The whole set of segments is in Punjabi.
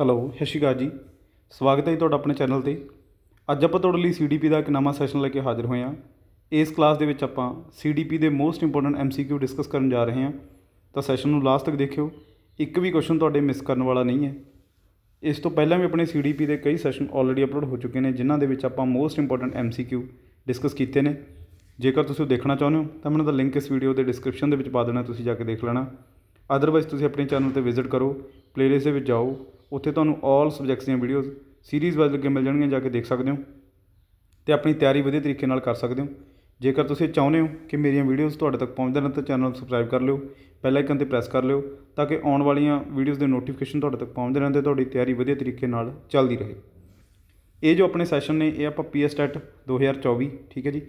ਹੈਲੋ ਸਤਿ ਸ਼੍ਰੀ ਅਕਾਲ ਜੀ ਸਵਾਗਤ ਹੈ ਤੁਹਾਡਾ ਆਪਣੇ ਚੈਨਲ 'ਤੇ ਅੱਜ ਆਪਾਂ ਤੁਹਾਡੇ ਲਈ ਸੀਡੀਪੀ ਦਾ ਇੱਕ ਨਵਾਂ ਸੈਸ਼ਨ ਲੈ ਕੇ ਹਾਜ਼ਰ ਹੋਏ ਹਾਂ ਇਸ ਕਲਾਸ ਦੇ ਵਿੱਚ ਆਪਾਂ ਸੀਡੀਪੀ ਦੇ ਮੋਸਟ ਇੰਪੋਰਟੈਂਟ ਐਮਸੀਕਿਊ ਡਿਸਕਸ ਕਰਨ ਜਾ ਰਹੇ ਹਾਂ ਤਾਂ ਸੈਸ਼ਨ ਨੂੰ ਲਾਸਟ ਤੱਕ ਦੇਖਿਓ ਇੱਕ ਵੀ ਕੁਐਸਚਨ ਤੁਹਾਡੇ ਮਿਸ ਕਰਨ ਵਾਲਾ ਨਹੀਂ ਹੈ ਇਸ ਤੋਂ ਪਹਿਲਾਂ ਵੀ ਆਪਣੇ ਸੀਡੀਪੀ ਦੇ ਕਈ ਸੈਸ਼ਨ ਆਲਰੇਡੀ ਅਪਲੋਡ ਹੋ ਚੁੱਕੇ ਨੇ ਜਿਨ੍ਹਾਂ ਦੇ ਵਿੱਚ ਆਪਾਂ ਮੋਸਟ ਇੰਪੋਰਟੈਂਟ ਐਮਸੀਕਿਊ ਡਿਸਕਸ ਕੀਤੇ ਨੇ ਜੇਕਰ ਤੁਸੀਂ ਉਹ ਦੇਖਣਾ ਚਾਹੁੰਦੇ ਹੋ ਤਾਂ ਮੈਨੂੰ ਦਾ ਲਿੰਕ ਇਸ ਵੀਡੀਓ ਦੇ ਡਿਸਕ੍ਰਿਪਸ਼ਨ ਦੇ ਵਿੱਚ ਪਾ ਦੇਣਾ ਤੁਸੀਂ ਜਾ ਕੇ ਦੇਖ ਲੈਣਾ ਅਦਰਵਾਈਜ਼ ਤੁਸੀਂ ਆਪਣੇ ਚੈਨਲ ਤੇ ਵਿਜ਼ਿਟ ਕਰੋ ਪਲੇਲਿਸਟ ਦੇ ਵਿੱਚ ਜਾਓ ਉੱਥੇ ਤੁਹਾਨੂੰ ਆਲ ਸਬਜੈਕਟਸ ਦੀਆਂ ਵੀਡੀਓਜ਼ ਸੀਰੀਜ਼ ਵਾਈਜ਼ ਲੱਗੇ ਮਿਲ ਜਾਣਗੀਆਂ ਜਾ ਕੇ ਦੇਖ ਸਕਦੇ ਹੋ ਤੇ ਆਪਣੀ ਤਿਆਰੀ ਵਧੀਆ ਤਰੀਕੇ ਨਾਲ ਕਰ ਸਕਦੇ ਹੋ ਜੇਕਰ ਤੁਸੀਂ ਚਾਹੁੰਦੇ ਹੋ ਕਿ ਮੇਰੀਆਂ ਵੀਡੀਓਜ਼ ਤੁਹਾਡੇ ਤੱਕ ਪਹੁੰਚਦੇ ਰਹਿਣ ਤਾਂ ਚੈਨਲ ਨੂੰ ਸਬਸਕ੍ਰਾਈਬ ਕਰ ਲਿਓ ਪਹਿਲਾ ਆਈਕਨ ਤੇ ਪ੍ਰੈਸ ਕਰ ਲਿਓ ਤਾਂ ਕਿ ਆਉਣ ਵਾਲੀਆਂ ਵੀਡੀਓਜ਼ ਦੇ ਨੋਟੀਫਿਕੇਸ਼ਨ ਤੁਹਾਡੇ ਤੱਕ ਪਹੁੰਚਦੇ ਰਹਿਣ ਤੇ ਤੁਹਾਡੀ ਤਿਆਰੀ ਵਧੀਆ ਤਰੀਕੇ ਨਾਲ ਚੱਲਦੀ ਰਹੇ ਇਹ ਜੋ ਆਪਣੇ ਸੈਸ਼ਨ ਨੇ ਇਹ ਆਪਾਂ ਪੀਐਸ ਟੈਟ 2024 ਠੀਕ ਹੈ ਜੀ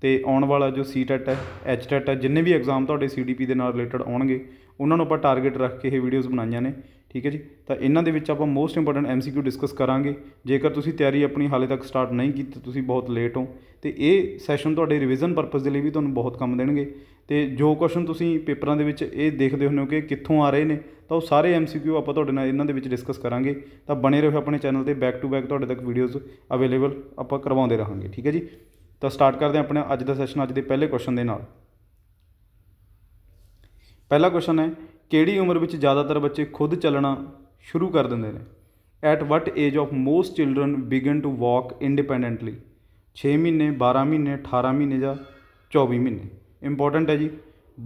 ਤੇ ਆਉਣ ਵਾਲਾ ਜੋ ਸੀ ਟੈਟ e ਹੈ ਐਚ ਟੈਟ e ਹੈ ਜਿੰਨੇ ਵੀ ਐਗਜ਼ਾਮ ਤੁਹਾਡੇ ਸੀਡੀਪੀ ਦੇ ਨਾਲ ਰਿਲੇਟਡ ਆਉਣਗੇ ਉਹਨਾਂ ਨੂੰ ਆਪਾਂ ਟਾਰਗੇਟ ਰੱਖ ਕੇ ਇਹ ਵੀਡੀਓਜ਼ ਬਣਾਈਆਂ ਨੇ ਠੀਕ ਹੈ ਜੀ ਤਾਂ ਇਹਨਾਂ ਦੇ ਵਿੱਚ ਆਪਾਂ most important M C Q discuss ਕਰਾਂਗੇ ਜੇਕਰ ਤੁਸੀਂ ਤਿਆਰੀ ਆਪਣੀ ਹਾਲੇ ਤੱਕ ਸਟਾਰਟ ਨਹੀਂ ਕੀਤੀ ਤੁਸੀਂ ਬਹੁਤ ਲੇਟ ਹੋ ਤੇ ਇਹ ਸੈਸ਼ਨ ਤੁਹਾਡੇ ਰਿਵੀਜ਼ਨ ਪਰਪਸ ਦੇ ਲਈ ਵੀ ਤੁਹਾਨੂੰ ਬਹੁਤ ਕੰਮ ਦੇਣਗੇ ਤੇ ਜੋ ਕੁਐਸਚਨ ਤੁਸੀਂ ਪੇਪਰਾਂ ਦੇ ਵਿੱਚ ਇਹ ਦੇਖਦੇ ਹੋ ਕਿ ਕਿੱਥੋਂ ਆ ਰਹੇ ਨੇ ਤਾਂ ਉਹ ਸਾਰੇ ਐਮ ਸੀ ਕਿਊ ਆਪਾਂ ਤੁਹਾਡੇ ਨਾਲ ਇਹਨਾਂ ਦੇ ਵਿੱਚ ਡਿਸਕਸ ਕਰਾਂਗੇ ਤਾਂ ਬਣੇ ਰਹੋ ਆਪਣੇ ਚੈਨਲ ਤੇ ਬੈਕ ਟੂ ਬੈਕ ਤੁਹਾਡੇ ਤੱਕ ਵੀਡੀਓਜ਼ ਅਵੇਲੇਬਲ ਆਪਾਂ ਕਰਵਾਉਂਦੇ ਰਹਾਂਗੇ ਠੀਕ ਹੈ ਜੀ ਤਾਂ ਸਟਾਰਟ ਕਰਦੇ ਹਾਂ ਆਪਣਾ ਅੱਜ ਦਾ ਸੈਸ਼ਨ ਅੱਜ ਦੇ ਪਹਿਲੇ ਕੁਐਸਚਨ ਦੇ ਨਾਲ ਪਹਿਲਾ ਕੁਐਸਚਨ ਹੈ ਕਿਹੜੀ ਉਮਰ ਵਿੱਚ ਜ਼ਿਆਦਾਤਰ ਬੱਚੇ ਖੁਦ ਚੱਲਣਾ ਸ਼ੁਰੂ ਕਰ ਦਿੰਦੇ ਨੇ at what age of most children begin to walk independently 6 ਮਹੀਨੇ 12 ਮਹੀਨੇ 18 ਮਹੀਨੇ ਜਾਂ 24 ਮਹੀਨੇ ਇੰਪੋਰਟੈਂਟ ਹੈ ਜੀ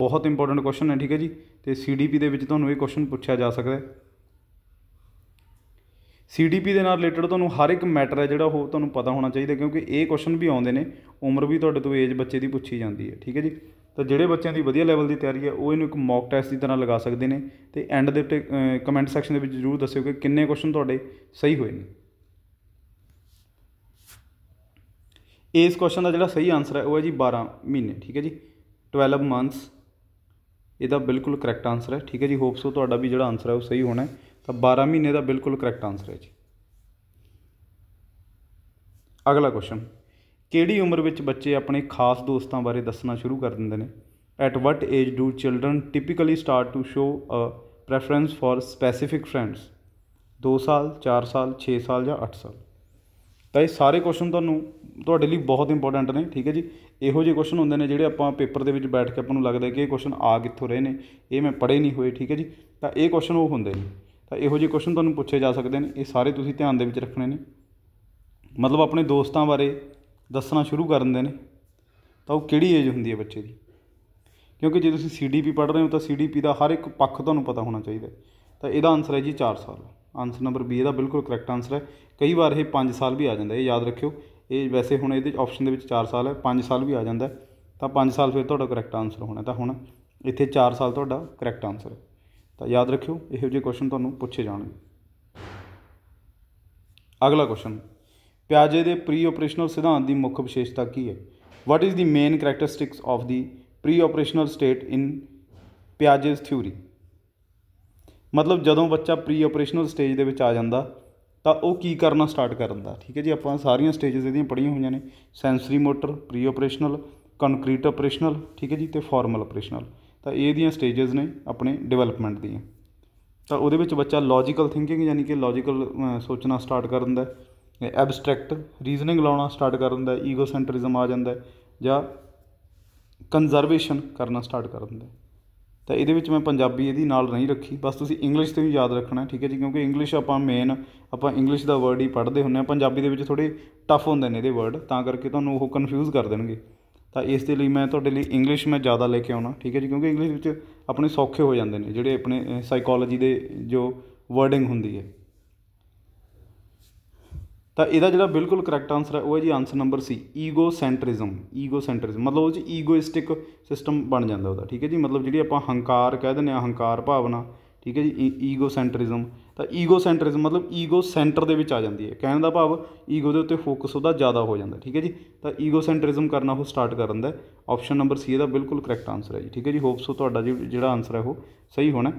ਬਹੁਤ ਇੰਪੋਰਟੈਂਟ ਕੁਐਸਚਨ ਹੈ ਠੀਕ ਹੈ ਜੀ ਤੇ ਸੀਡੀਪੀ ਦੇ ਵਿੱਚ ਤੁਹਾਨੂੰ ਇਹ ਕੁਐਸਚਨ ਪੁੱਛਿਆ ਜਾ ਸਕਦਾ ਹੈ ਸੀਡੀਪੀ ਦੇ ਨਾਲ ਰਿਲੇਟਡ ਤੁਹਾਨੂੰ ਹਰ ਇੱਕ ਮੈਟਰ ਹੈ ਜਿਹੜਾ ਉਹ ਤੁਹਾਨੂੰ ਪਤਾ ਹੋਣਾ ਚਾਹੀਦਾ ਕਿਉਂਕਿ ਇਹ ਕੁਐਸਚਨ ਵੀ ਆਉਂਦੇ ਨੇ ਉਮਰ ਵੀ ਤੁਹਾਡੇ ਤੋਂ ਏਜ ਬੱਚੇ ਦੀ ਪੁੱਛੀ ਜਾਂਦੀ ਹੈ ਠੀਕ ਹੈ ਜੀ ਤਾਂ ਜਿਹੜੇ ਬੱਚਿਆਂ ਦੀ ਵਧੀਆ ਲੈਵਲ ਦੀ ਤਿਆਰੀ ਹੈ ਉਹ ਇਹਨੂੰ ਇੱਕ ਮੌਕ ਟੈਸਟ ਦੀ ਤਰ੍ਹਾਂ ਲਗਾ ਸਕਦੇ ਨੇ ਤੇ ਐਂਡ ਦੇ ਉੱਤੇ ਕਮੈਂਟ ਸੈਕਸ਼ਨ ਦੇ ਵਿੱਚ ਜ਼ਰੂਰ ਦੱਸਿਓ ਕਿ ਕਿੰਨੇ ਕੁਐਸਚਨ ਤੁਹਾਡੇ ਸਹੀ ਹੋਏ ਨੇ ਇਸ ਕੁਐਸਚਨ ਦਾ ਜਿਹੜਾ ਸਹੀ ਆਨਸਰ ਹੈ ਉਹ ਹੈ ਜੀ 12 ਮਹੀਨੇ ਠੀਕ ਹੈ ਜੀ 12 ਮੰਥਸ ਇਹਦਾ ਬਿਲਕੁਲ ਕਰੈਕਟ ਆਨਸਰ ਹੈ ਠੀਕ ਹੈ ਜੀ ਹੋਪ ਸੋ ਤੁਹਾਡਾ ਵੀ ਜਿਹੜਾ ਆਨਸਰ ਹੈ ਉਹ ਸਹੀ ਹੋਣਾ ਹੈ ਤਾਂ 12 ਮਹੀਨੇ ਦਾ ਬਿਲਕੁਲ ਕਰੈਕਟ ਆਨਸਰ ਹੈ ਜੀ ਅਗਲਾ ਕੁਐਸਚਨ ਕਿਹੜੀ ਉਮਰ ਵਿੱਚ ਬੱਚੇ ਆਪਣੇ ਖਾਸ ਦੋਸਤਾਂ ਬਾਰੇ ਦੱਸਣਾ ਸ਼ੁਰੂ ਕਰ ਦਿੰਦੇ ਨੇ at what age do children typically start to show a preference for specific friends 2 ਸਾਲ 4 ਸਾਲ 6 ਸਾਲ ਜਾਂ 8 ਸਾਲ ਤਾਂ ਇਹ ਸਾਰੇ ਕੁਐਸਚਨ ਤੁਹਾਨੂੰ ਤੁਹਾਡੇ ਲਈ ਬਹੁਤ ਇੰਪੋਰਟੈਂਟ ਨੇ ਠੀਕ ਹੈ ਜੀ ਇਹੋ ਜਿਹੇ ਕੁਐਸਚਨ ਹੁੰਦੇ ਨੇ ਜਿਹੜੇ ਆਪਾਂ ਪੇਪਰ ਦੇ ਵਿੱਚ ਬੈਠ ਕੇ ਆਪਾਂ ਨੂੰ ਲੱਗਦਾ ਕਿ ਇਹ ਕੁਐਸਚਨ ਆ ਕਿੱਥੋਂ ਰਹੇ ਨੇ ਇਹ ਮੈਂ ਪੜ੍ਹੇ ਨਹੀਂ ਹੋਏ ਠੀਕ ਹੈ ਜੀ ਤਾਂ ਇਹ ਕੁਐਸਚਨ ਉਹ ਹੁੰਦੇ ਨੇ ਤਾਂ ਇਹੋ ਜਿਹੇ ਕੁਐਸਚਨ ਤੁਹਾਨੂੰ ਪੁੱਛੇ ਜਾ ਸਕਦੇ ਨੇ ਇਹ ਸਾਰੇ ਤੁਸੀਂ ਧਿਆਨ ਦੇ ਵਿੱਚ ਰੱਖਣੇ ਨੇ ਮਤਲਬ ਆਪਣੇ ਦੋਸਤਾਂ ਬਾਰੇ ਦੱਸਣਾ ਸ਼ੁਰੂ ਕਰ ਦਿੰਦੇ ਨੇ ਤਾਂ ਉਹ ਕਿਹੜੀ ਏਜ ਹੁੰਦੀ ਹੈ ਬੱਚੇ ਦੀ ਕਿਉਂਕਿ ਜੇ ਤੁਸੀਂ ਸੀਡੀਪੀ ਪੜ੍ਹ ਰਹੇ ਹੋ ਤਾਂ ਸੀਡੀਪੀ ਦਾ ਹਰ ਇੱਕ ਪੱਖ ਤੁਹਾਨੂੰ ਪਤਾ ਹੋਣਾ ਚਾਹੀਦਾ ਤਾਂ ਇਹਦਾ ਆਨਸਰ ਹੈ ਜੀ 4 ਸਾਲ ਆਨਸਰ ਨੰਬਰ ਬੀ ਇਹਦਾ ਬਿਲਕੁਲ ਕਰੈਕਟ ਆਨਸਰ ਹੈ ਕਈ ਵਾਰ ਇਹ 5 ਸਾਲ ਵੀ ਆ ਜਾਂਦਾ ਇਹ ਯਾਦ ਰੱਖਿਓ ਇਹ ਵੈਸੇ ਹੁਣ ਇਹਦੇ ਆਪਸ਼ਨ ਦੇ ਵਿੱਚ 4 ਸਾਲ ਹੈ 5 ਸਾਲ ਵੀ ਆ ਜਾਂਦਾ ਤਾਂ 5 ਸਾਲ ਫਿਰ ਤੁਹਾਡਾ ਕਰੈਕਟ ਆਨਸਰ ਹੋਣਾ ਤਾਂ ਹੁਣ ਇੱਥੇ 4 ਸਾਲ ਤੁਹਾਡਾ ਕਰੈਕਟ ਆਨਸਰ ਹੈ ਤਾਂ ਯਾਦ ਰੱਖਿਓ ਇਹੋ ਜਿਹੇ ਕੁਐਸਚਨ ਤੁਹਾਨੂੰ ਪੁੱਛੇ ਜਾਣਗੇ ਅਗਲਾ ਕੁਐਸਚਨ ਪਿਆਜੇ ਦੇ ਪ੍ਰੀ ਆਪਰੇਸ਼ਨਲ ਸਿਧਾਂਤ ਦੀ ਮੁੱਖ ਵਿਸ਼ੇਸ਼ਤਾ ਕੀ ਹੈ what is the main characteristics of the pre operational state in Piaget's theory ਮਤਲਬ ਜਦੋਂ ਬੱਚਾ ਪ੍ਰੀ ਆਪਰੇਸ਼ਨਲ ਸਟੇਜ ਦੇ ਵਿੱਚ ਆ ਜਾਂਦਾ ਤਾਂ ਉਹ ਕੀ ਕਰਨਾ ਸਟਾਰਟ ਕਰਦਾ ਠੀਕ ਹੈ ਜੀ ਆਪਾਂ ਸਾਰੀਆਂ ਸਟੇजेस ਇਹਦੀਆਂ ਪੜ੍ਹੀਆਂ ਹੋਈਆਂ ਨੇ sensory motor pre operational concrete operational ਠੀਕ ਹੈ ਜੀ ਤੇ ਫਾਰਮਲ ਆਪਰੇਸ਼ਨਲ ਤਾਂ ਇਹ ਦੀਆਂ ਸਟੇजेस ਨੇ ਆਪਣੇ ਡਿਵੈਲਪਮੈਂਟ ਦੀਆਂ ਤਾਂ ਉਹਦੇ ਵਿੱਚ ਬੱਚਾ ਲੌਜੀਕਲ ਥਿੰਕਿੰਗ ਯਾਨੀ ਕਿ ਲੌਜੀਕਲ ਸੋਚਣਾ ਸਟਾਰਟ ਕਰ ਦਿੰਦਾ ਐਬਸਟ੍ਰੈਕਟ ਰੀਜ਼ਨਿੰਗ ਲਾਉਣਾ ਸਟਾਰਟ ਕਰ ਦਿੰਦਾ ਈਗੋ ਸੈਂਟਰਿਜ਼ਮ ਆ ਜਾਂਦਾ ਜਾਂ ਕੰਜ਼ਰਵੇਸ਼ਨ ਕਰਨਾ ਸਟਾਰਟ ਕਰ ਦਿੰਦਾ ਤਾਂ ਇਹਦੇ ਵਿੱਚ ਮੈਂ ਪੰਜਾਬੀ ਇਹਦੀ ਨਾਲ ਨਹੀਂ ਰੱਖੀ ਬਸ ਤੁਸੀਂ ਇੰਗਲਿਸ਼ ਤੇ ਵੀ ਯਾਦ ਰੱਖਣਾ ਠੀਕ ਹੈ ਜੀ ਕਿਉਂਕਿ ਇੰਗਲਿਸ਼ ਆਪਾਂ ਮੇਨ ਆਪਾਂ ਇੰਗਲਿਸ਼ ਦਾ ਵਰਡ ਹੀ ਪੜ੍ਹਦੇ ਹੁੰਨੇ ਆ ਪੰਜਾਬੀ ਦੇ ਵਿੱਚ ਥੋੜੇ ਟਫ ਹੁੰਦੇ ਨੇ ਇਹਦੇ ਵਰਡ ਤਾਂ ਕਰਕੇ ਤੁਹਾਨੂੰ ਉਹ ਕਨਫਿਊਜ਼ ਕਰ ਦੇਣਗੇ ਤਾਂ ਇਸ ਦੇ ਲਈ ਮੈਂ ਤੁਹਾਡੇ ਲਈ ਇੰਗਲਿਸ਼ ਮੈਂ ਜ਼ਿਆਦਾ ਲੈ ਕੇ ਆਉਣਾ ਠੀਕ ਹੈ ਜੀ ਕਿਉਂਕਿ ਇੰਗਲਿਸ਼ ਵਿੱਚ ਆਪਣੇ ਸੌਖੇ ਹੋ ਜਾਂਦੇ ਨੇ ਜਿਹੜੇ ਆਪਣੇ ਸਾਈਕੋਲੋਜੀ ਦੇ ਜੋ ਵਰਡਿੰਗ ਹੁੰਦੀ ਹੈ ਤਾਂ ਇਹਦਾ ਜਿਹੜਾ ਬਿਲਕੁਲ ਕਰੈਕਟ ਆਨਸਰ ਹੈ ਉਹ ਹੈ ਜੀ answer number C egocentrism egocentrism ਮਤਲਬ ਉਹ ਜੀ ਈਗੋਇਸਟਿਕ ਸਿਸਟਮ ਬਣ ਜਾਂਦਾ ਉਹਦਾ ਠੀਕ ਹੈ ਜੀ ਮਤਲਬ ਜਿਹੜੀ ਆਪਾਂ ਹੰਕਾਰ ਕਹਿ ਦਿੰਦੇ ਆ ਹੰਕਾਰ ਭਾਵਨਾ ਠੀਕ ਹੈ ਜੀ ਈਗੋ ਸੈਂਟਰਿਜ਼ਮ ਤਾਂ ਈਗੋ ਸੈਂਟਰਿਜ਼ਮ ਮਤਲਬ ਈਗੋ ਸੈਂਟਰ ਦੇ ਵਿੱਚ ਆ ਜਾਂਦੀ ਹੈ ਕਹਿਣ ਦਾ ਭਾਵ ਈਗੋ ਦੇ ਉੱਤੇ ਫੋਕਸ ਉਹਦਾ ਜ਼ਿਆਦਾ ਹੋ ਜਾਂਦਾ ਠੀਕ ਹੈ ਜੀ ਤਾਂ ਈਗੋ ਸੈਂਟਰਿਜ਼ਮ ਕਰਨਾ ਉਹ ਸਟਾਰਟ ਕਰਨ ਦਾ ਆਪਸ਼ਨ ਨੰਬਰ ਸੀ ਇਹਦਾ ਬਿਲਕੁਲ ਕਰੈਕਟ ਆਨਸਰ ਹੈ ਜੀ ਠੀਕ ਹੈ ਜੀ ਹੋਪ ਸੋ ਤੁਹਾਡਾ ਜਿਹੜਾ ਆਨਸਰ ਹੈ ਉਹ ਸਹੀ ਹੋਣਾ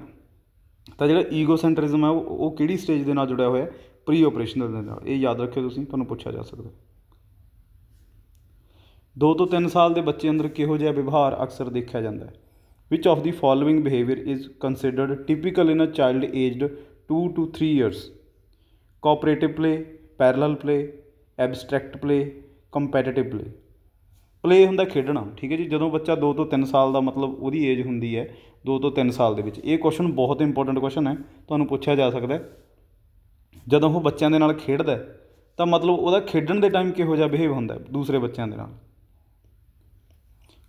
ਤਾਂ ਜਿਹੜਾ ਈਗੋ ਸੈਂਟਰਿਜ਼ਮ ਹੈ ਉਹ ਕਿਹੜੀ ਸਟੇਜ ਦੇ ਨਾਲ ਜੁੜਿਆ ਹੋਇਆ ਪ੍ਰੀ ਆਪਰੇਸ਼ਨਲ ਦੇ ਨਾਲ ਇਹ ਯਾਦ ਰੱਖਿਓ ਤੁਸੀਂ ਤੁਹਾਨੂੰ ਪੁੱਛਿਆ ਜਾ ਸਕਦਾ ਦੋ ਤੋਂ ਤਿੰਨ ਸਾਲ ਦੇ ਬੱਚੇ ਅੰਦਰ ਕਿਹੋ ਜਿਹਾ ਵਿਵਹਾਰ ਅਕਸਰ ਦੇਖਿਆ ਜਾਂਦਾ ਹੈ which of the following behaviour is considered typical in a child aged 2 to 3 years cooperative play parallel play abstract play competitive play play ਹੁੰਦਾ ਖੇਡਣਾ ਠੀਕ ਹੈ ਜੀ ਜਦੋਂ ਬੱਚਾ 2 ਤੋਂ 3 ਸਾਲ ਦਾ ਮਤਲਬ ਉਹਦੀ ਏਜ ਹੁੰਦੀ ਹੈ 2 ਤੋਂ 3 ਸਾਲ ਦੇ ਵਿੱਚ ਇਹ ਕੁਐਸਚਨ ਬਹੁਤ ਇੰਪੋਰਟੈਂਟ ਕੁਐਸਚਨ ਹੈ ਤੁਹਾਨੂੰ ਪੁੱਛਿਆ ਜਾ ਸਕਦਾ ਹੈ ਜਦੋਂ ਉਹ ਬੱਚਿਆਂ ਦੇ ਨਾਲ ਖੇਡਦਾ ਤਾਂ ਮਤਲਬ ਉਹਦਾ ਖੇਡਣ ਦੇ ਟਾਈਮ ਕਿਹੋ ਜਿਹਾ ਬਿਹੇਵ ਹੁੰਦਾ ਦੂਸਰੇ ਬੱਚਿਆਂ ਦੇ ਨਾਲ